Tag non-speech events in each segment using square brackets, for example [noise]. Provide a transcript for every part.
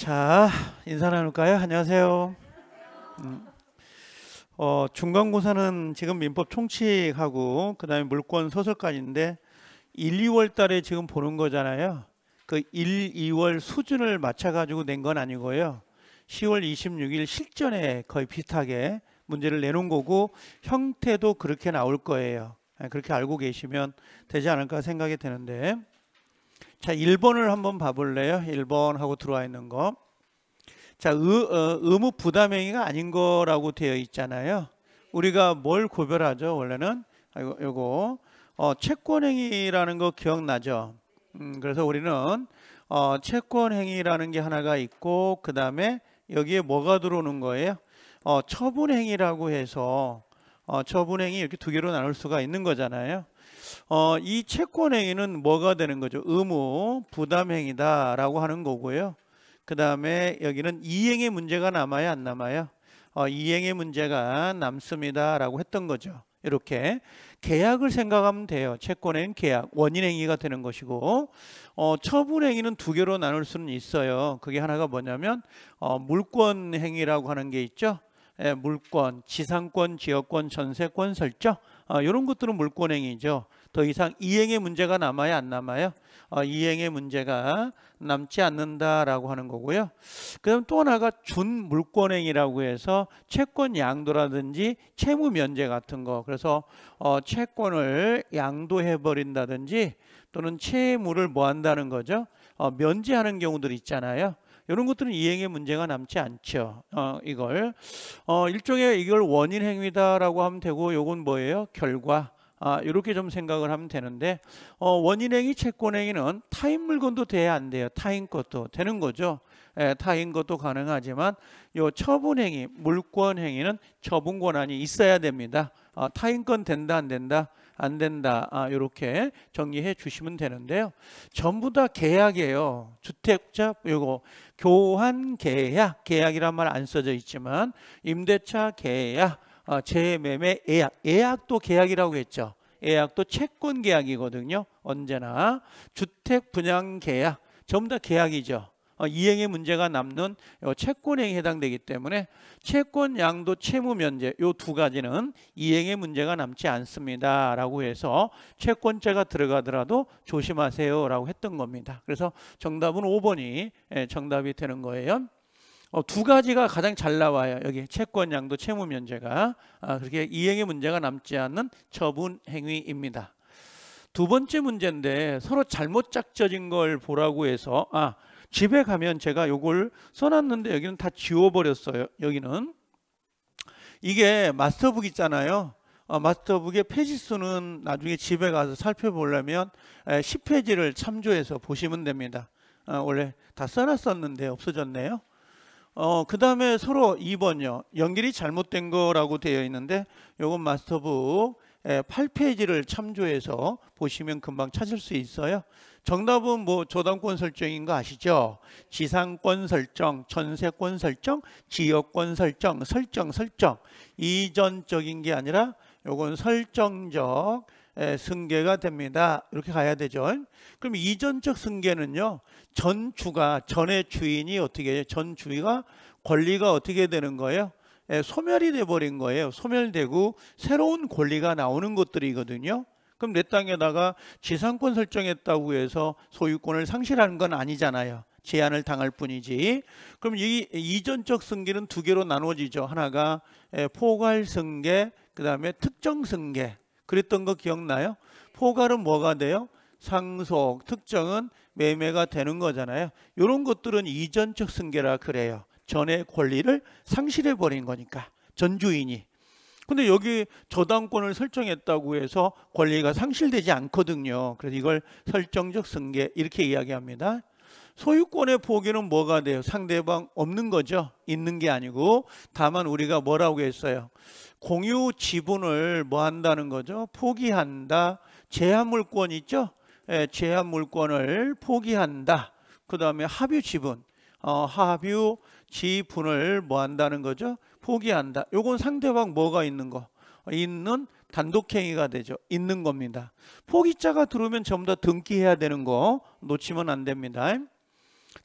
자, 인사 나눌까요? 안녕하세요. 음. 어, 중간고사는 지금 민법 총칙하고 그다음에 물권 소설까지인데 1, 2월 달에 지금 보는 거잖아요. 그 1, 2월 수준을 맞춰 가지고 낸 건 아니고요. 10월 26일 실전에 거의 비슷하게 문제를 내놓은 거고 형태도 그렇게 나올 거예요. 아, 그렇게 알고 계시면 되지 않을까 생각이 되는데 자, 1번을 한번 봐볼래요? 1번하고 들어와 있는 거. 자, 의, 어, 의무 부담행위가 아닌 거라고 되어 있잖아요. 우리가 뭘구별하죠 원래는 이거, 이거. 어, 채권행위라는 거 기억나죠? 음, 그래서 우리는 어, 채권행위라는 게 하나가 있고 그 다음에 여기에 뭐가 들어오는 거예요? 어, 처분행위라고 해서 어, 처분행위 이렇게 두 개로 나눌 수가 있는 거잖아요. 어, 이 채권행위는 뭐가 되는 거죠? 의무, 부담행위다라고 하는 거고요. 그 다음에 여기는 이행의 문제가 남아야 안 남아요? 어, 이행의 문제가 남습니다라고 했던 거죠. 이렇게 계약을 생각하면 돼요. 채권행 계약, 원인행위가 되는 것이고 어, 처분행위는 두 개로 나눌 수는 있어요. 그게 하나가 뭐냐면 어, 물권행위라고 하는 게 있죠. 예, 물권, 지상권, 지역권, 전세권 설정 아, 어, 이런 것들은 물권행위죠. 더 이상 이행의 문제가 남아야 안 남아요. 어, 이행의 문제가 남지 않는다라고 하는 거고요. 그다음 또 하나가 준 물권행이라고 해서 채권 양도라든지 채무 면제 같은 거. 그래서 어, 채권을 양도해 버린다든지 또는 채무를 뭐 한다는 거죠. 어, 면제하는 경우들 있잖아요. 이런 것들은 이행의 문제가 남지 않죠. 어, 이걸 어, 일종의 이걸 원인 행위다라고 하면 되고 요건 뭐예요? 결과. 아, 이렇게 좀 생각을 하면 되는데 어, 원인행위, 채권행위는 타인 물건도 돼야 안 돼요. 타인 것도 되는 거죠. 에, 예, 타인 것도 가능하지만 요 처분행위, 물권행위는 처분 권한이 있어야 됩니다. 아, 타인 건 된다 안 된다 안 된다 아, 이렇게 정리해 주시면 되는데요. 전부 다 계약이에요. 주택자 요거 교환 계약, 계약이란 말 안 써져 있지만 임대차 계약 재매매 어, 예약, 예약도 계약이라고 했죠. 예약도 채권 계약이거든요. 언제나 주택 분양 계약, 전부 다 계약이죠. 어, 이행의 문제가 남는 채권행에 해당되기 때문에 채권 양도 채무 면제 요 두 가지는 이행의 문제가 남지 않습니다라고 해서 채권자가 들어가더라도 조심하세요라고 했던 겁니다. 그래서 정답은 5번이 예, 정답이 되는 거예요. 어, 두 가지가 가장 잘 나와요. 여기 채권 양도 채무 면제가 아, 그렇게 이행의 문제가 남지 않는 처분 행위입니다. 두 번째 문제인데 서로 잘못 짝져진 걸 보라고 해서 아 집에 가면 제가 요걸 써놨는데 여기는 다 지워버렸어요. 여기는 이게 마스터북 있잖아요. 어, 마스터북의 페이지 수는 나중에 집에 가서 살펴보려면 에, 10페이지를 참조해서 보시면 됩니다. 아, 원래 다 써놨었는데 없어졌네요. 어, 그 다음에 서로 2번요. 연결이 잘못된 거라고 되어 있는데 요건 마스터북 8페이지를 예, 참조해서 보시면 금방 찾을 수 있어요. 정답은 뭐 저당권 설정인 거 아시죠? 지상권 설정, 전세권 설정, 지역권 설정, 설정, 설정. 이전적인 게 아니라 요건 설정적 승계가 됩니다. 이렇게 가야 되죠. 그럼 이전적 승계는요. 전 주가 전의 주인이 어떻게 해요? 전 주의가 권리가 어떻게 되는 거예요? 소멸이 돼버린 거예요. 소멸되고 새로운 권리가 나오는 것들이거든요. 그럼 내 땅에다가 지상권 설정했다고 해서 소유권을 상실하는 건 아니잖아요. 제한을 당할 뿐이지. 그럼 이 이전적 승계는 두 개로 나눠지죠. 하나가 포괄 승계, 그 다음에 특정 승계. 그랬던 거 기억나요? 포괄은 뭐가 돼요? 상속, 특정은 매매가 되는 거잖아요. 이런 것들은 이전적 승계라 그래요. 전의 권리를 상실해 버린 거니까 전주인이. 근데 여기 저당권을 설정했다고 해서 권리가 상실되지 않거든요. 그래서 이걸 설정적 승계 이렇게 이야기합니다. 소유권의 포기는 뭐가 돼요? 상대방 없는 거죠. 있는 게 아니고 다만 우리가 뭐라고 했어요? 공유 지분을 뭐 한다는 거죠? 포기한다. 제한물권 있죠? 예, 제한물권을 포기한다. 그 다음에 합유 지분, 어, 합유 지분을 뭐 한다는 거죠? 포기한다. 요건 상대방 뭐가 있는 거? 있는 단독행위가 되죠. 있는 겁니다. 포기자가 들어오면 전부 다 등기해야 되는 거 놓치면 안 됩니다.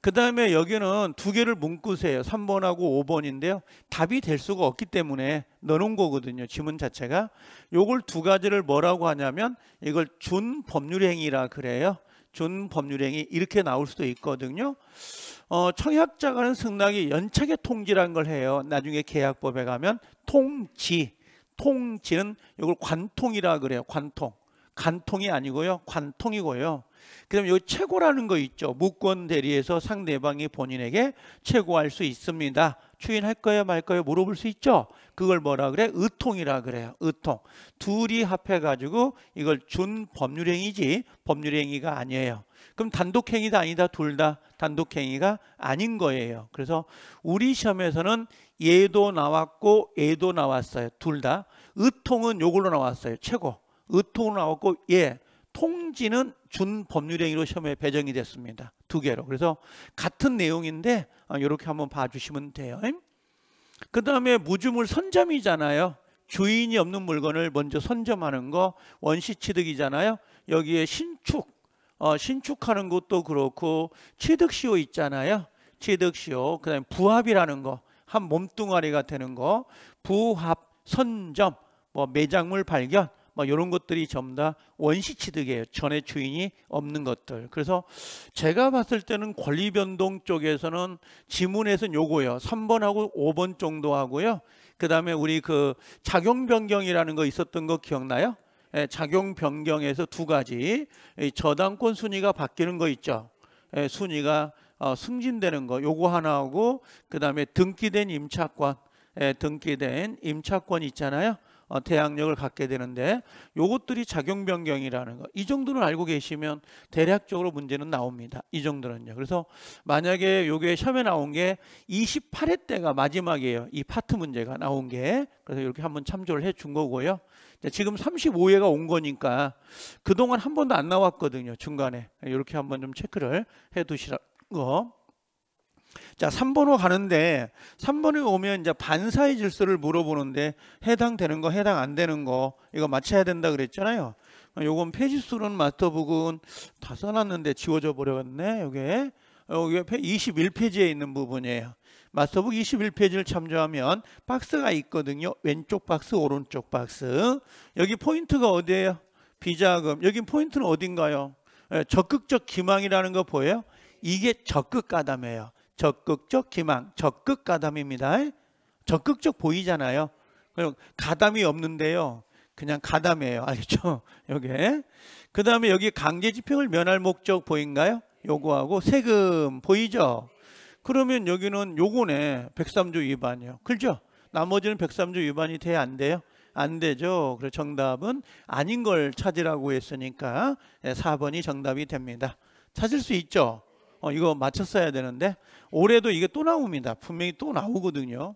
그 다음에 여기는 두 개를 문구세요. 3번하고 5번인데요. 답이 될 수가 없기 때문에 넣어놓은 거거든요. 지문 자체가. 요걸 두 가지를 뭐라고 하냐면 이걸 준법률행위라 그래요. 준법률행위 이렇게 나올 수도 있거든요. 어, 청약자가는 승낙이 연착의 통지라는 걸 해요. 나중에 계약법에 가면 통지. 통지는 이걸 관통이라 그래요. 관통. 간통이 아니고요. 관통이고요. 그다음에 여기 최고라는 거 있죠. 무권 대리에서 상대방이 본인에게 최고할 수 있습니다. 추인할 거예요, 말 거예요, 물어볼 수 있죠. 그걸 뭐라 그래? 의통이라 그래요. 의통. 둘이 합해 가지고 이걸 준 법률행위지 법률행위가 아니에요. 그럼 단독행위다 아니다 둘 다 단독행위가 아닌 거예요. 그래서 우리 시험에서는 얘도 나왔고 예도 나왔어요. 둘 다. 의통은 요걸로 나왔어요. 최고. 의통으로 나왔고 예 통지는 준 법률행위로 시험에 배정이 됐습니다. 두 개로. 그래서 같은 내용인데 이렇게 어, 한번 봐주시면 돼요. 음? 그 다음에 무주물 선점이잖아요. 주인이 없는 물건을 먼저 선점하는 거 원시취득이잖아요. 여기에 신축, 어, 신축하는 것도 그렇고 취득시효 있잖아요. 취득시효, 그 다음에 부합이라는 거, 한 몸뚱아리가 되는 거, 부합, 선점, 뭐 매장물 발견, 막 이런 것들이 전부 다 원시취득이에요. 전의 주인이 없는 것들. 그래서 제가 봤을 때는 권리 변동 쪽에서는 지문에서는 요거요. 3번하고 5번 정도 하고요. 그다음에 우리 그 작용 변경이라는 거 있었던 거 기억나요? 예, 작용 변경에서 두 가지 이 저당권 순위가 바뀌는 거 있죠. 예, 순위가 어, 승진되는 거 요거 하나하고 그다음에 등기된 임차권 예, 등기된 임차권 있잖아요. 어, 대항력을 갖게 되는데 이것들이 작용 변경이라는 거. 이정도는 알고 계시면 대략적으로 문제는 나옵니다. 이 정도는요. 그래서 만약에 요게 시험에 나온 게 28회 때가 마지막이에요. 이 파트 문제가 나온 게. 그래서 이렇게 한번 참조를 해 준 거고요. 지금 35회가 온 거니까 그동안 한 번도 안 나왔거든요. 중간에. 이렇게 한번 좀 체크를 해 두시라는 자, 3번으로 가는데 3번에 오면 이제 반사의 질서를 물어보는데 해당되는 거, 해당 안 되는 거 이거 맞춰야 된다 그랬잖아요. 어, 요건 페이지 수는 마스터북은 다 써놨는데 지워져 버렸네. 요게 어, 요게 21페이지에 있는 부분이에요. 마스터북 21페이지를 참조하면 박스가 있거든요. 왼쪽 박스, 오른쪽 박스. 여기 포인트가 어디예요? 비자금. 여기 포인트는 어딘가요? 예, 적극적 기망이라는 거 보여요? 이게 적극 가담이에요. 적극적 기망, 적극 가담입니다. 적극적 보이잖아요. 그럼 가담이 없는데요. 그냥 가담이에요. 알겠죠? [laughs] 여기. 그 다음에 여기 강제집행을 면할 목적 보인가요? 요구하고 세금 보이죠? 그러면 여기는 요거네. 103조 위반이요. 그죠? 나머지는 103조 위반이 돼야 안 돼요? 안 되죠. 그래서 정답은 아닌 걸 찾으라고 했으니까 4번이 예, 정답이 됩니다. 찾을 수 있죠? 어, 이거 맞췄어야 되는데 올해도 이게 또 나옵니다. 분명히 또 나오거든요.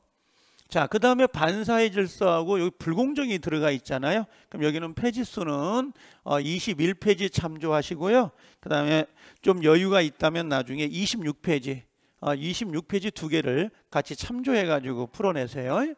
자, 그 다음에 반사의 질서하고 여기 불공정이 들어가 있잖아요. 그럼 여기는 페이지 수는 어, 21페이지 참조하시고요. 그 다음에 좀 여유가 있다면 나중에 26페이지, 어, 26페이지 두 개를 같이 참조해가지고 풀어내세요.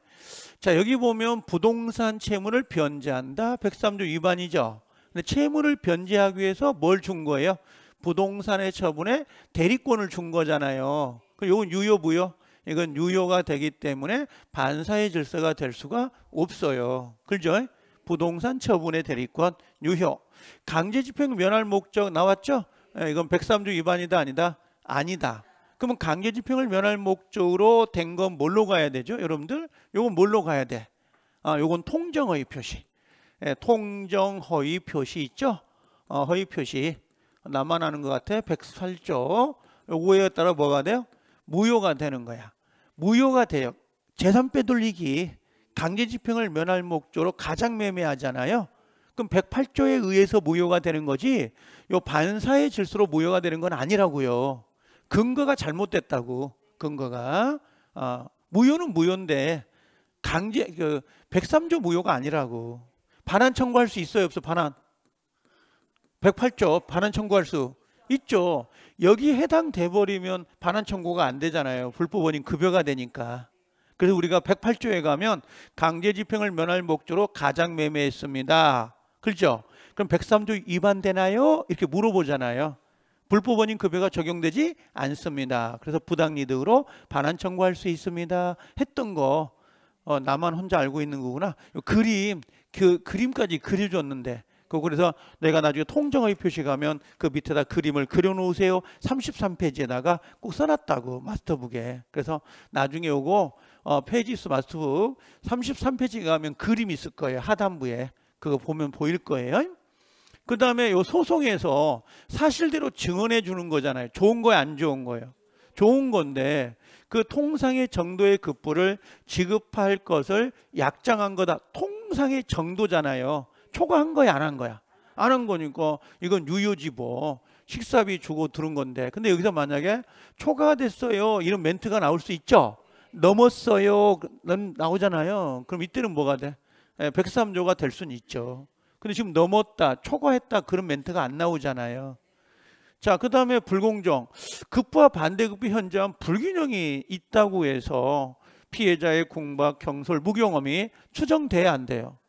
자, 여기 보면 부동산 채무를 변제한다. 103조 위반이죠. 근데 채무를 변제하기 위해서 뭘 준 거예요? 부동산의 처분에 대리권을 준 거잖아요. 이건 그 유효부요. 이건 유효가 되기 때문에 반사의 질서가 될 수가 없어요. 그죠? 부동산 처분의 대리권 유효. 강제집행 면할 목적 나왔죠? 예, 이건 103조 위반이다 아니다? 아니다. 그러면 강제집행을 면할 목적으로 된 건 뭘로 가야 되죠? 여러분들 이건 뭘로 가야 돼? 아, 이건 통정허위 표시. 예, 통정허위 표시 있죠? 어, 허위 표시. 나만 아는것 같아 1 0조 오해에 따라 뭐가 돼요? 무효가 되는 거야 무효가 돼요 재산 빼돌리기 강제집행을 면할 목적으로 가장 매매하잖아요 그럼 108조에 의해서 무효가 되는 거지 요 반사의 질서로 무효가 되는 건 아니라고요 근거가 잘못됐다고 근거가 아, 무효는 무효인데 강제 그 103조 무효가 아니라고 반환 청구할 수 있어요 없어 반환 108조 반환 청구할 수 있죠. 여기 해당돼 버리면 반환 청구가 안 되잖아요. 불법 원인 급여가 되니까. 그래서 우리가 108조에 가면 강제 집행을 면할 목적으로 가장 매매했습니다. 그렇죠? 그럼 103조 위반되나요? 이렇게 물어보잖아요. 불법 원인 급여가 적용되지 않습니다. 그래서 부당 이득으로 반환 청구할 수 있습니다. 했던 거 어, 나만 혼자 알고 있는 거구나. 그림 그 그림까지 그려줬는데 그 그래서 내가 나중에 통정의 표시 가면 그 밑에다 그림을 그려놓으세요. 33페이지에다가 꼭 써놨다고 마스터북에. 그래서 나중에 오고 어, 페이지수 마스터북 33페이지 가면 그림이 있을 거예요. 하단부에. 그거 보면 보일 거예요. 그 다음에 요 소송에서 사실대로 증언해 주는 거잖아요. 좋은 거야 안 좋은 거예요. 좋은 건데 그 통상의 정도의 급부를 지급할 것을 약정한 거다. 통상의 정도잖아요. 초과한 거야 안 한 거야? 안 한 거니까 이건 유효지뭐 식사비 주고 들은 건데 근데 여기서 만약에 초과됐어요 이런 멘트가 나올 수 있죠 넘었어요 나오잖아요 그럼 이때는 뭐가 돼? 103조가 예, 될 수는 있죠 근데 지금 넘었다 초과했다 그런 멘트가 안 나오잖아요 자, 그 다음에 불공정. 급부와 반대급부 현저한 불균형이 있다고 해서 피해자의 공박, 경솔, 무경험이 추정돼야 안 돼요.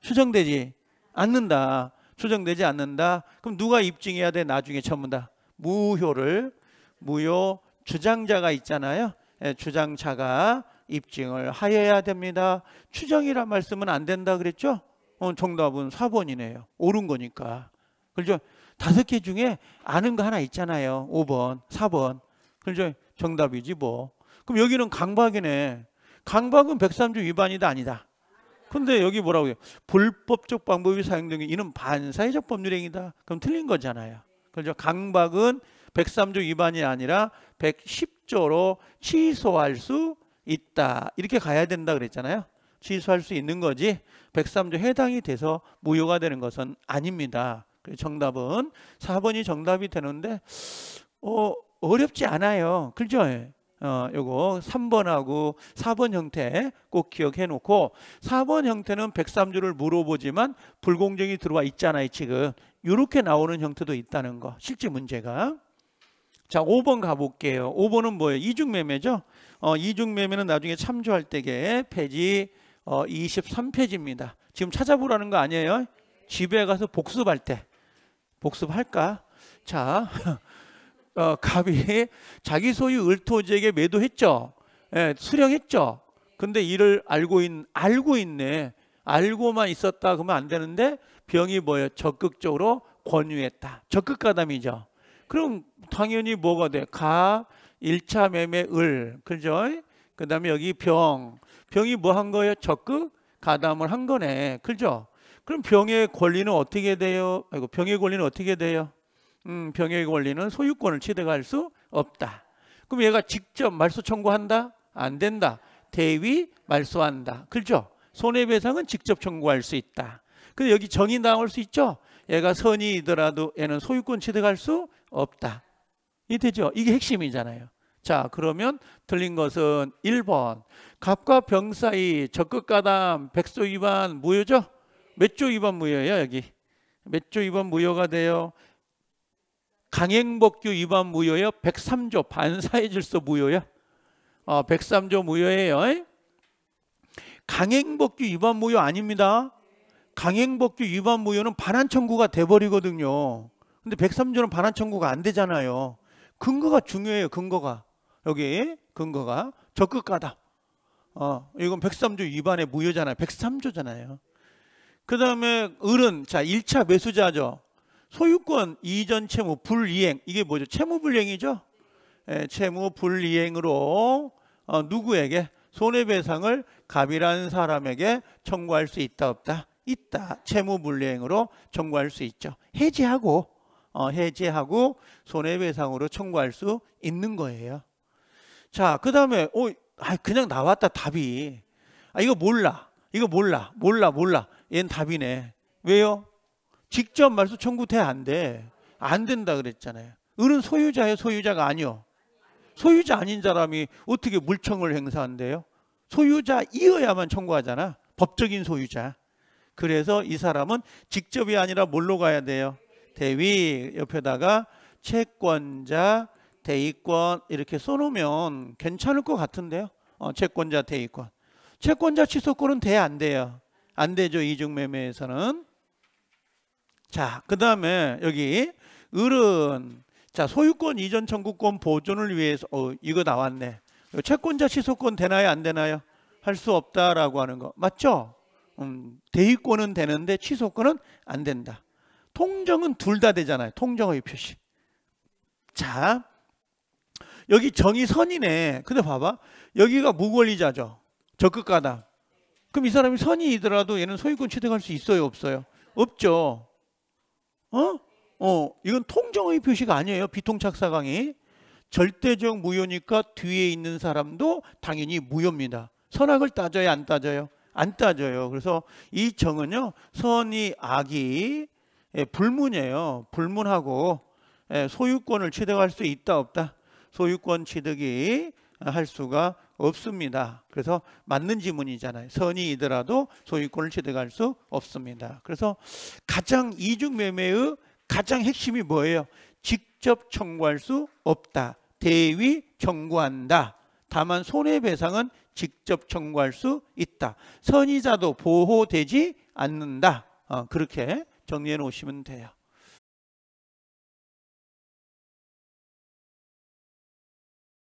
추정되지. 않는다. 추정되지 않는다. 그럼 누가 입증해야 돼? 나중에 전문다. 무효를 무효 주장자가 있잖아요. 예, 주장자가 입증을 하여야 됩니다. 추정이란 말씀은 안 된다 그랬죠? 어, 정답은 4번이네요. 옳은 거니까. 그렇죠? 다섯 개 중에 아는 거 하나 있잖아요. 5번, 4번. 그렇죠? 정답이지 뭐. 그럼 여기는 강박이네. 강박은 103조 위반이다 아니다. 근데 여기 뭐라고 요 불법적 방법이 사용된 게 이는 반사회적 법률행위다. 그럼 틀린 거잖아요. 그렇죠? 강박은 103조 위반이 아니라 110조로 취소할 수 있다. 이렇게 가야 된다 그랬잖아요. 취소할 수 있는 거지 103조 해당이 돼서 무효가 되는 것은 아닙니다. 그 정답은 4번이 정답이 되는데 어, 어렵지 않아요. 그죠? 렇 어, 요거 3번하고 4번 형태 꼭 기억해 놓고 4번 형태는 103주를 물어보지만 불공정이 들어와 있잖아요 지금 이렇게 나오는 형태도 있다는 거 실제 문제가 자 5번 가볼게요 5번은 뭐예요 이중매매죠 어, 이중매매는 나중에 참조할 때 게 페이지 어, 23페이지입니다 지금 찾아보라는 거 아니에요 집에 가서 복습할 때 복습할까 자 어, 가비 자기 소유 을토지에게 매도했죠. 예, 수령했죠. 근데 이를 알고 있 알고 있네. 알고만 있었다 그러면 안 되는데 병이 뭐예요? 적극적으로 권유했다. 적극 가담이죠. 그럼 당연히 뭐가 돼? 가 1차 매매 을. 그죠? 그다음에 여기 병. 병이 뭐 한 거예요? 적극 가담을 한 거네. 그죠? 그럼 병의 권리는 어떻게 돼요? 아이고, 병의 권리는 어떻게 돼요? 음, 병역의 권리는 소유권을 취득할 수 없다. 그럼 얘가 직접 말소 청구한다? 안 된다. 대위 말소한다. 그렇죠? 손해배상은 직접 청구할 수 있다. 근데 여기 정이 나올 수 있죠? 얘가 선의이더라도 얘는 소유권 취득할 수 없다. 이 되죠? 이게 핵심이잖아요. 자 그러면 틀린 것은 1번 갑과 병 사이 적극가담 백소 위반 무효죠? 몇조 위반 무효예요 여기? 몇조 위반 무효가 돼요? 강행법규 위반 무효요 103조 반사회 질서 무효요 어, 아, 103조 무효예요 강행법규 위반 무효 아닙니다 강행법규 위반 무효는 반환 청구가 돼버리거든요 근데 103조는 반환 청구가 안 되잖아요 근거가 중요해요 근거가 여기 근거가 적극가다 어, 이건 103조 위반의 무효잖아요 103조잖아요 그 다음에 을은 자 1차 매수자죠 소유권 이전 채무 불이행 이게 뭐죠? 채무 불이행이죠. 예, 채무 불이행으로 어, 누구에게 손해배상을 갑이라는 사람에게 청구할 수 있다 없다 있다 채무 불이행으로 청구할 수 있죠. 해지하고 어, 해지하고 손해배상으로 청구할 수 있는 거예요. 자, 그 다음에 오, 어, 아, 그냥 나왔다 답이. 아, 이거 몰라. 이거 몰라. 몰라. 몰라. 얘는 답이네. 왜요? 직접 말해서 청구돼 안 돼. 안 된다 그랬잖아요. 을은 소유자예요, 소유자가 아니요. 소유자 아닌 사람이 어떻게 물청을 행사한대요? 소유자이어야만 청구하잖아. 법적인 소유자. 그래서 이 사람은 직접이 아니라 뭘로 가야 돼요? 대위 옆에다가 채권자 대위권 이렇게 써놓으면 괜찮을 것 같은데요. 어, 채권자 대위권. 채권자 취소권은 돼 안 돼요? 안 되죠 이중매매에서는. 자, 그 다음에 여기 을은 자 소유권 이전 청구권 보존을 위해서 어, 이거 나왔네. 채권자 취소권 되나요 안 되나요? 할 수 없다라고 하는 거 맞죠? 음, 대위권은 되는데 취소권은 안 된다. 통정은 둘 다 되잖아요. 통정의 표시. 자, 여기 정의선이네. 근데 봐봐. 여기가 무권리자죠. 적극가다 그럼 이 사람이 선이더라도 얘는 소유권 취득할 수 있어요? 없어요? 없죠. 어? 어, 이건 통정의 표시가 아니에요. 비통착사강이. 절대적 무효니까 뒤에 있는 사람도 당연히 무효입니다. 선악을 따져야 안 따져요? 안 따져요. 그래서 이 정은요. 선이 악이 예, 불문이에요. 불문하고 예, 소유권을 취득할 수 있다 없다. 소유권 취득이 할 수가 없습니다. 그래서 맞는 지문이잖아요. 선의이더라도 소유권을 취득할 수 없습니다. 그래서 가장 이중매매의 가장 핵심이 뭐예요? 직접 청구할 수 없다. 대위 청구한다. 다만 손해배상은 직접 청구할 수 있다. 선의자도 보호되지 않는다. 어, 그렇게 정리해 놓으시면 돼요.